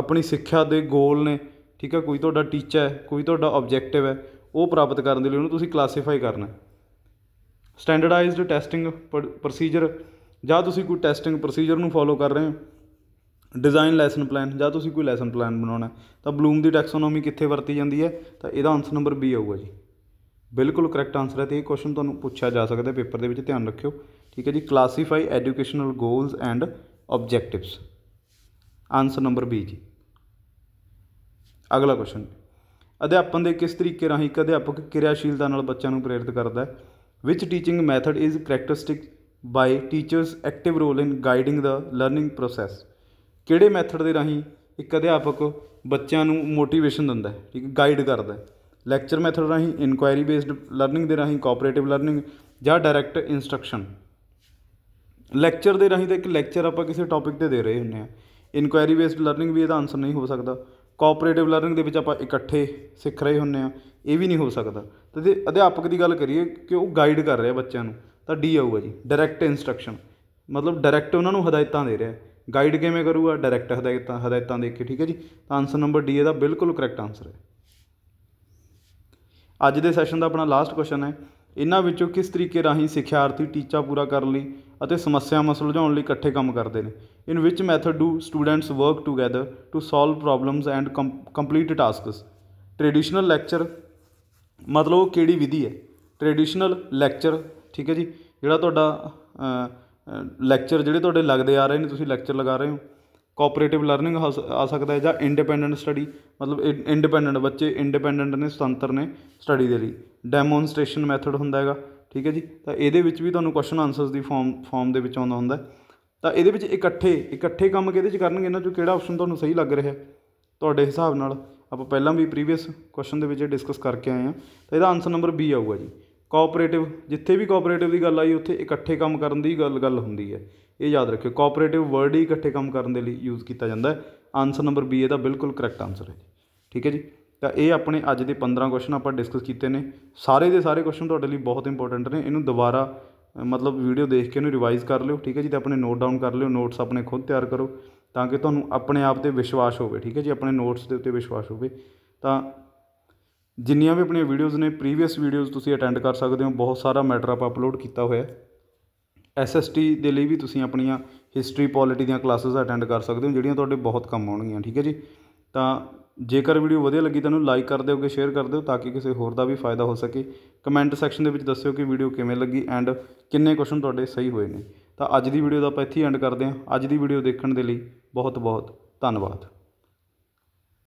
ਆਪਣੀ ਸਿੱਖਿਆ ਦੇ ਗੋਲ ਨੇ ਠੀਕ ਹੈ ਕੋਈ ਤੁਹਾਡਾ ਟੀਚਾ ਹੈ ਕੋਈ ਤੁਹਾਡਾ ਆਬਜੈਕਟਿਵ ਹੈ ਉਹ ਪ੍ਰਾਪਤ ਕਰਨ ਦੇ ਲਈ ਉਹਨੂੰ ਤੁਸੀਂ ਕਲਾਸੀਫਾਈ ਕਰਨਾ ਸਟੈਂਡਰਡਾਈਜ਼ਡ ਟੈਸਟਿੰਗ ਪ੍ਰੋਸੀਜਰ ਜਾਂ ਤੁਸੀਂ ਕੋਈ ਟੈਸਟਿੰਗ ਪ੍ਰੋਸੀਜਰ ਨੂੰ ਫੋਲੋ ਕਰ ਰਹੇ ਹੋ ਡਿਜ਼ਾਈਨ ਲੈਸਨ ਪਲਾਨ ਜਾਂ ਤੁਸੀਂ ਕੋਈ ਲੈਸਨ ਪਲਾਨ ਬਣਾਉਣਾ ਤਾਂ ਬਲੂਮ ਦੀ ਟੈਕਸੋਨੋਮੀ ਕਿੱਥੇ ਵਰਤੀ ਜਾਂਦੀ ਹੈ ਤਾਂ ਇਹਦਾ ਆਨਸਰ ਨੰਬਰ ਬੀ ਆਊਗਾ ਜੀ ਬਿਲਕੁਲ ਕਰੈਕਟ ਆਨਸਰ ਹੈ ਤੇ ਇਹ ਕੁਐਸਚਨ ਤੁਹਾਨੂੰ ਪੁੱਛਿਆ ਜਾ ਸਕਦਾ ਪੇਪਰ ਦੇ ਵਿੱਚ ਧਿਆਨ ਰੱਖਿਓ ਠੀਕ ਹੈ ਜੀ classify educational goals and objectives answer number B ਜੀ ਅਗਲਾ ਕੁਐਸਚਨ ਅਧਿਆਪਨ ਦੇ ਕਿਸ ਤਰੀਕੇ ਰਾਹੀਂ ਇੱਕ ਅਧਿਆਪਕ ਕਿਰਿਆਸ਼ੀਲਤਾ ਨਾਲ ਬੱਚਿਆਂ ਨੂੰ ਪ੍ਰੇਰਿਤ ਕਰਦਾ ਹੈ which teaching method is characteristic by teachers active role in guiding the learning process ਕਿਹੜੇ ਮੈਥਡ ਦੇ ਰਾਹੀਂ ਇੱਕ ਅਧਿਆਪਕ ਬੱਚਿਆਂ ਨੂੰ ਮੋਟੀਵੇਸ਼ਨ ਦਿੰਦਾ ਹੈ ਠੀਕ ਗਾਈਡ ਕਰਦਾ ਹੈ ਲੈਕਚਰ ਮੈਥਡ ਰਾਹੀਂ ਇਨਕੁਆਇਰੀ ਬੇਸਡ ਲਰਨਿੰਗ ਦੇ ਰਾਹੀਂ ਕੋਆਪਰੇਟਿਵ ਲਰਨਿੰਗ ਜਾਂ ਡਾਇਰੈਕਟ ਇਨਸਟਰਕਸ਼ਨ ਲੈਕਚਰ ਦੇ ਰਾਹੀਂ ਤਾਂ ਇੱਕ ਲੈਕਚਰ ਆਪਾਂ ਕਿਸੇ ਟੌਪਿਕ ਤੇ ਦੇ ਰਹੇ ਹੁੰਨੇ ਆ ਇਨਕੁਆਇਰੀ ਬੇਸਡ ਲਰਨਿੰਗ ਵੀ ਇਹਦਾ ਆਨਸਰ ਨਹੀਂ ਹੋ ਸਕਦਾ ਕੋਆਪਰੇਟਿਵ ਲਰਨਿੰਗ ਦੇ ਵਿੱਚ ਆਪਾਂ ਇਕੱਠੇ ਸਿੱਖ ਰਹੇ ਹੁੰਨੇ ਆ ਇਹ ਵੀ ਨਹੀਂ ਹੋ ਸਕਦਾ ਤੇ ਜੇ ਅਧਿਆਪਕ ਦੀ ਗੱਲ ਕਰੀਏ ਕਿ ਉਹ ਗਾਈਡ ਕਰ ਰਿਹਾ ਬੱਚਿਆਂ ਨੂੰ ਤਾਂ ਡੀ ਆਊਗਾ ਜੀ ਡਾਇਰੈਕਟ ਇਨਸਟਰਕਸ਼ਨ ਮਤਲਬ ਡਾਇਰੈਕਟ ਉਹਨਾਂ ਨੂੰ ਹਦਾਇਤਾਂ ਦੇ ਰਿਹਾ ਗਾਈਡ ਕਿਵੇਂ ਕਰੂਗਾ ਡਾਇਰੈਕਟ ਹਦਾਇਤਾਂ ਹਦਾਇਤਾਂ ਦੇਖ ਕੇ ਠੀਕ ਹੈ ਜੀ ਤਾਂ ਆਨਸਰ ਨੰਬਰ ਡੀ ਇਹਦਾ ਬਿਲਕੁਲ ਕਰੈਕਟ ਆਨਸਰ ਹੈ ਅੱਜ ਦੇ ਸੈਸ਼ਨ ਦਾ ਆਪਣਾ ਲਾਸਟ ਕੁਐਸਚਨ ਹੈ ਇਹਨਾਂ ਵਿੱਚੋਂ ਕਿਸ ਤਰੀਕੇ ਰਾਹੀਂ ਸਿੱਖਿਆਰਥੀ ਟੀਚਾ ਪੂਰਾ ਕਰਨ ਲਈ ਅਤੇ ਸਮੱਸਿਆਵਾਂ ਸੁਲਝਾਉਣ ਲਈ ਇਕੱਠੇ ਕੰਮ ਕਰਦੇ ਨੇ in which method do students work together to solve problems and complete tasks traditional lecture ਮਤਲਬ ਉਹ ਕਿਹੜੀ ਵਿਧੀ ਹੈ ਟ੍ਰੈਡੀਸ਼ਨਲ ਲੈਕਚਰ ਠੀਕ ਹੈ ਜੀ ਜਿਹੜਾ ਤੁਹਾਡਾ ਲੈਕਚਰ ਜਿਹੜੇ ਤੁਹਾਡੇ ਲੱਗਦੇ ਆ ਰਹੇ ਨੇ ਤੁਸੀਂ ਲੈਕਚਰ ਲਗਾ ਰਹੇ ਹੋ ਕੋਆਪਰੇਟਿਵ ਲਰਨਿੰਗ ਆ ਸਕਦਾ ਹੈ ਜਾਂ ਇੰਡੀਪੈਂਡੈਂਟ ਸਟੱਡੀ ਮਤਲਬ ਇੰਡੀਪੈਂਡੈਂਟ ਬੱਚੇ ਇੰਡੀਪੈਂਡੈਂਟ ਨੇ ਸੁਤੰਤਰ ਨੇ ਸਟੱਡੀ ਦੇ ਲਈ ਡੈਮੋਨਸਟ੍ਰੇਸ਼ਨ ਮੈਥਡ ਹੁੰਦਾ ਹੈਗਾ ਠੀਕ ਹੈ ਜੀ ਤਾਂ ਇਹਦੇ ਵਿੱਚ ਵੀ ਤੁਹਾਨੂੰ ਕੁਐਸਚਨ ਆਨਸਰਸ ਦੀ ਫਾਰਮ ਫਾਰਮ ਦੇ ਵਿੱਚ ਆਉਂਦਾ ਹੁੰਦਾ ਤਾਂ ਇਹਦੇ ਵਿੱਚ ਇਕੱਠੇ ਇਕੱਠੇ ਕੰਮ ਕਿਹਦੇ 'ਚ ਕਰਨਗੇ ਇਹਨਾਂ 'ਚੋਂ ਕਿਹੜਾ ਆਪਸ਼ਨ ਤੁਹਾਨੂੰ ਸਹੀ ਲੱਗ ਰਿਹਾ ਤੁਹਾਡੇ ਹਿਸਾਬ ਨਾਲ ਆਪਾਂ ਪਹਿਲਾਂ ਵੀ ਪ੍ਰੀਵੀਅਸ ਕੁਐਸਚਨ ਦੇ ਵਿੱਚ ਡਿਸਕਸ ਕਰਕੇ ਆਏ ਆ ਤਾਂ ਇਹਦਾ ਆਨਸਰ ਨੰਬਰ ਬੀ ਆਊਗਾ ਜੀ ਕੋਆਪਰੇਟਿਵ ਜਿੱਥੇ ਵੀ ਕੋਆਪਰੇਟਿਵ ਦੀ ਗੱਲ ਆਈ ਉੱਥੇ ਇਕੱਠੇ ਕੰਮ ਕਰਨ ਦੀ ਗੱਲ ਗੱਲ ਹੁੰਦੀ ਹੈ ਇਹ ਯਾਦ ਰੱਖਿਓ ਕੋਆਪਰੇਟਿਵ ਵਰਡ ਹੀ ਇਕੱਠੇ ਕੰਮ ਕਰਨ ਦੇ ਲਈ ਯੂਜ਼ ਕੀਤਾ ਜਾਂਦਾ ਹੈ ਆਨਸਰ ਨੰਬਰ ਬੀ ਇਹਦਾ ਬਿਲਕੁਲ ਕਰੈਕਟ ਆਨਸਰ ਹੈ ਠੀਕ ਹੈ ਜੀ ਤਾਂ ਇਹ ਆਪਣੇ ਅੱਜ ਦੇ 15 ਕੁਐਸਚਨ ਆਪਾਂ ਡਿਸਕਸ ਕੀਤੇ ਨੇ ਸਾਰੇ ਦੇ ਸਾਰੇ ਕੁਐਸਚਨ ਤੁਹਾਡੇ ਲਈ ਬਹੁਤ ਇੰਪੋਰਟੈਂਟ ਨੇ ਇਹਨੂੰ ਦੁਬਾਰਾ ਮਤਲਬ ਵੀਡੀਓ ਦੇਖ ਕੇ ਇਹਨੂੰ ਰਿਵਾਈਜ਼ ਕਰ ਲਿਓ ਠੀਕ ਹੈ ਜੀ ਤੇ ਆਪਣੇ ਨੋਟ ਡਾਊਨ ਕਰ ਲਿਓ ਨੋਟਸ ਆਪਣੇ ਖੁਦ ਤਿਆਰ ਕਰੋ ਤਾਂ ਕਿ ਤੁਹਾਨੂੰ ਆਪਣੇ ਆਪ ਤੇ ਵਿਸ਼ਵਾਸ ਹੋਵੇ ਠੀਕ ਹੈ ਜੀ ਆਪਣੇ ਨੋਟਸ ਦੇ ਉੱਤੇ ਵਿਸ਼ਵਾਸ ਹੋਵੇ ਤਾਂ ਜਿੰਨੀਆਂ ਵੀ ਆਪਣੀਆਂ ਵੀਡੀਓਜ਼ ਨੇ ਪ੍ਰੀਵੀਅਸ ਵੀਡੀਓਜ਼ ਤੁਸੀਂ ਅਟੈਂਡ ਕਰ ਸਕਦੇ ਹੋ ਬਹੁਤ ਸਾਰਾ ਮੈਟਰ ਆਪ ਅਪਲੋਡ ਕੀਤਾ ਹੋਇਆ ਐਸ ਐਸ ਟੀ ਦੇ ਲਈ ਵੀ ਤੁਸੀਂ ਆਪਣੀਆਂ ਹਿਸਟਰੀ ਪੋਲਿਟੀ ਦੀਆਂ ਕਲਾਸਸ ਅਟੈਂਡ ਕਰ ਸਕਦੇ ਹੋ ਜਿਹੜੀਆਂ ਤੁਹਾਡੇ ਬਹੁਤ ਕੰਮ ਆਉਣਗੀਆਂ ਠੀਕ ਹੈ ਜੀ ਤਾਂ ਜੇਕਰ ਵੀਡੀਓ ਵਧੀਆ ਲੱਗੀ ਤਾਂ ਉਹਨੂੰ ਲਾਈਕ ਕਰ ਦਿਓ ਕਿ ਸ਼ੇਅਰ ਕਰ ਦਿਓ ਤਾਂ ਕਿ ਕਿਸੇ ਹੋਰ ਦਾ ਵੀ ਫਾਇਦਾ ਹੋ ਸਕੇ ਕਮੈਂਟ ਸੈਕਸ਼ਨ ਦੇ ਵਿੱਚ ਦੱਸਿਓ ਕਿ ਵੀਡੀਓ ਕਿਵੇਂ ਲੱਗੀ ਐਂਡ ਕਿੰਨੇ ਕੁਐਸਚਨ ਤੁਹਾਡੇ ਸਹੀ ਹੋਏ ਨੇ ਤਾਂ ਅੱਜ ਦੀ ਵੀਡੀਓ ਦਾ ਆਪਾਂ ਇੱਥੇ ਐਂਡ ਕਰਦੇ ਹਾਂ ਅੱਜ ਦੀ ਵੀਡੀਓ ਦੇਖਣ ਦੇ ਲਈ ਬਹੁਤ ਬਹੁਤ ਧੰਨਵਾਦ